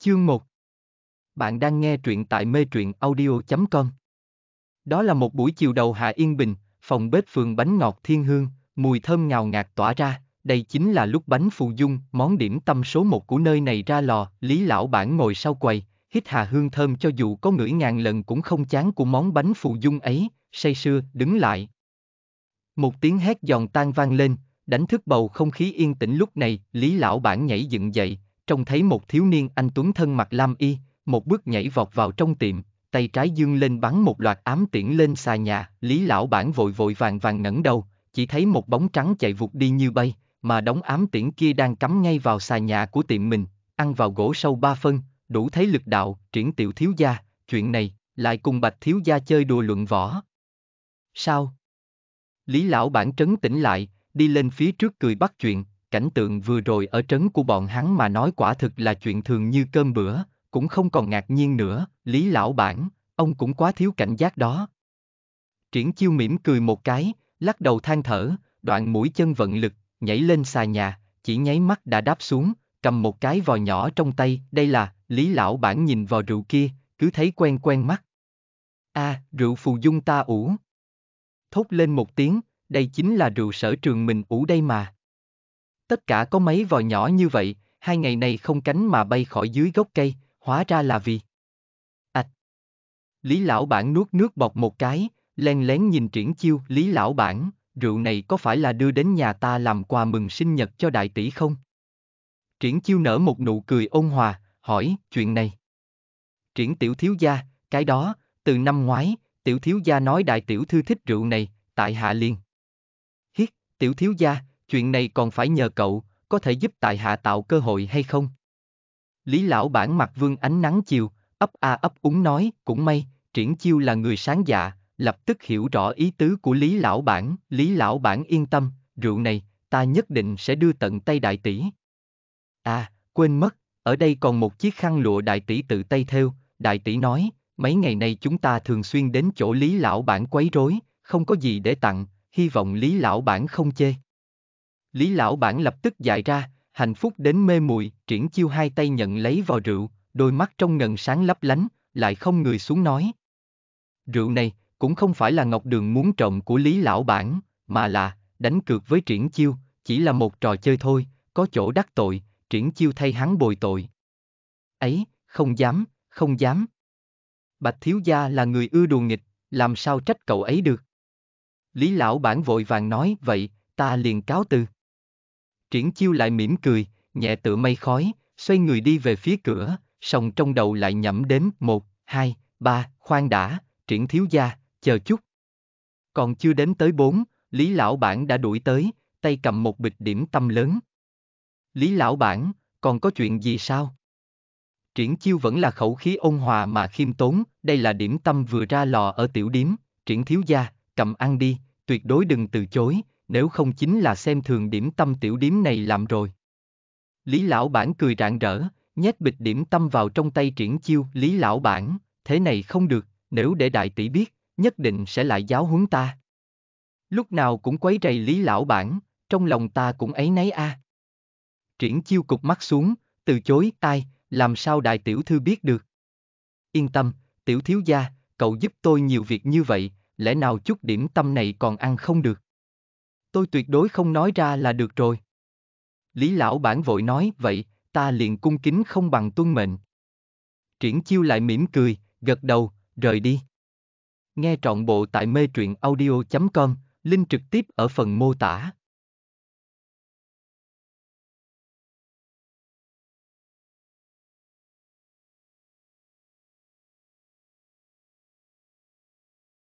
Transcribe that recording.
Chương 1 Bạn đang nghe truyện tại mê truyện audio.com Đó là một buổi chiều đầu Hạ Yên Bình, phòng bếp phường bánh ngọt thiên hương, mùi thơm ngào ngạt tỏa ra, đây chính là lúc bánh phù dung, món điểm tâm số một của nơi này ra lò, Lý Lão Bản ngồi sau quầy, hít hà hương thơm cho dù có ngửi ngàn lần cũng không chán của món bánh phù dung ấy, say sưa, đứng lại. Một tiếng hét giòn tan vang lên, đánh thức bầu không khí yên tĩnh lúc này, Lý Lão Bản nhảy dựng dậy, trông thấy một thiếu niên anh tuấn thân mặc lam y, một bước nhảy vọt vào trong tiệm, tay trái dương lên bắn một loạt ám tiễn lên xà nhà, Lý lão bản vội vội vàng vàng ngẩng đầu, chỉ thấy một bóng trắng chạy vụt đi như bay, mà đóng ám tiễn kia đang cắm ngay vào xà nhà của tiệm mình, ăn vào gỗ sâu ba phân, đủ thấy lực đạo, triển tiểu thiếu gia, chuyện này, lại cùng bạch thiếu gia chơi đùa luận võ. Sao? Lý lão bản trấn tĩnh lại, đi lên phía trước cười bắt chuyện, cảnh tượng vừa rồi ở trấn của bọn hắn mà nói quả thực là chuyện thường như cơm bữa, cũng không còn ngạc nhiên nữa, Lý lão bản, ông cũng quá thiếu cảnh giác đó. Triển chiêu mỉm cười một cái, lắc đầu than thở, đoạn mũi chân vận lực, nhảy lên xà nhà, chỉ nháy mắt đã đáp xuống, cầm một cái vò nhỏ trong tay, đây là, Lý lão bản nhìn vào rượu kia, cứ thấy quen quen mắt. a à, rượu phù dung ta ủ. Thốt lên một tiếng, đây chính là rượu sở trường mình ủ đây mà. Tất cả có mấy vòi nhỏ như vậy, hai ngày này không cánh mà bay khỏi dưới gốc cây, hóa ra là vì. Ảch! Lý lão bản nuốt nước bọt một cái, len lén nhìn triển chiêu, Lý lão bản, rượu này có phải là đưa đến nhà ta làm quà mừng sinh nhật cho đại tỷ không? Triển chiêu nở một nụ cười ôn hòa, hỏi, chuyện này. Triển tiểu thiếu gia, cái đó, từ năm ngoái, tiểu thiếu gia nói đại tiểu thư thích rượu này, tại hạ liền. Hiết, tiểu thiếu gia, chuyện này còn phải nhờ cậu, có thể giúp tại hạ tạo cơ hội hay không? Lý lão bản mặt vương ánh nắng chiều, ấp a ấp úng nói, cũng may, triển chiêu là người sáng dạ, lập tức hiểu rõ ý tứ của Lý lão bản, Lý lão bản yên tâm, rượu này, ta nhất định sẽ đưa tận tay đại tỷ. À, quên mất, ở đây còn một chiếc khăn lụa đại tỷ tự tay theo. đại tỷ nói, mấy ngày nay chúng ta thường xuyên đến chỗ Lý lão bản quấy rối, không có gì để tặng, hy vọng Lý lão bản không chê. Lý lão bản lập tức dạy ra, hạnh phúc đến mê muội, triển chiêu hai tay nhận lấy vào rượu, đôi mắt trong ngần sáng lấp lánh, lại không người xuống nói. Rượu này, cũng không phải là ngọc đường muốn trộm của Lý lão bản, mà là, đánh cược với triển chiêu, chỉ là một trò chơi thôi, có chỗ đắc tội, triển chiêu thay hắn bồi tội. Ấy, không dám, không dám. Bạch thiếu gia là người ưa đùa nghịch, làm sao trách cậu ấy được. Lý lão bản vội vàng nói, vậy, ta liền cáo từ. Triển chiêu lại mỉm cười, nhẹ tựa mây khói, xoay người đi về phía cửa, sòng trong đầu lại nhẩm đến một, hai, ba, khoan đã, triển thiếu gia, chờ chút. Còn chưa đến tới bốn, Lý Lão Bản đã đuổi tới, tay cầm một bịch điểm tâm lớn. Lý Lão Bản, còn có chuyện gì sao? Triển chiêu vẫn là khẩu khí ôn hòa mà khiêm tốn, đây là điểm tâm vừa ra lò ở tiểu điếm, triển thiếu gia, cầm ăn đi, tuyệt đối đừng từ chối, nếu không chính là xem thường điểm tâm tiểu điếm này làm rồi. Lý lão bản cười rạng rỡ, nhét bịch điểm tâm vào trong tay triển chiêu. Lý lão bản, thế này không được, nếu để đại tỷ biết, nhất định sẽ lại giáo huấn ta. Lúc nào cũng quấy rầy lý lão bản, trong lòng ta cũng ấy nấy a. À. Triển chiêu cục mắt xuống, từ chối, ai, làm sao đại tiểu thư biết được. Yên tâm, tiểu thiếu gia, cậu giúp tôi nhiều việc như vậy, lẽ nào chút điểm tâm này còn ăn không được tôi tuyệt đối không nói ra là được rồi. Lý lão bản vội nói, vậy, ta liền cung kính không bằng tuân mệnh. Triển chiêu lại mỉm cười, gật đầu, rời đi. Nghe trọn bộ tại mê truyện audio.com, link trực tiếp ở phần mô tả.